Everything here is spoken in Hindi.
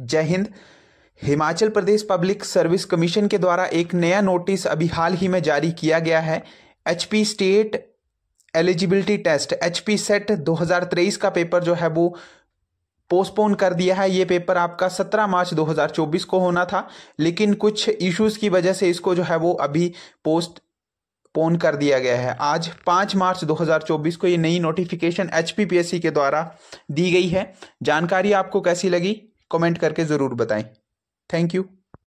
जय Hind Himachal Pradesh public service commission के द्वारा एक नया नोटिस अभी हाल ही में जारी किया गया है H state eligibility test H SET 2023 का पेपर जो है वो पोस्टपोन कर दिया है ये पेपर आपका 17 मार्च 2024 को होना था लेकिन कुछ इश्यूज़ की वजह से इसको जो है वो अभी पोस्ट पोन कर दिया गया है आज 5 मार्च 2024 को ये नई नोटिफिकेशन एच के द्वारा दी गई है जानकारी आपको कैसी लगी कमेंट करके ज़रूर बताएं थैंक यू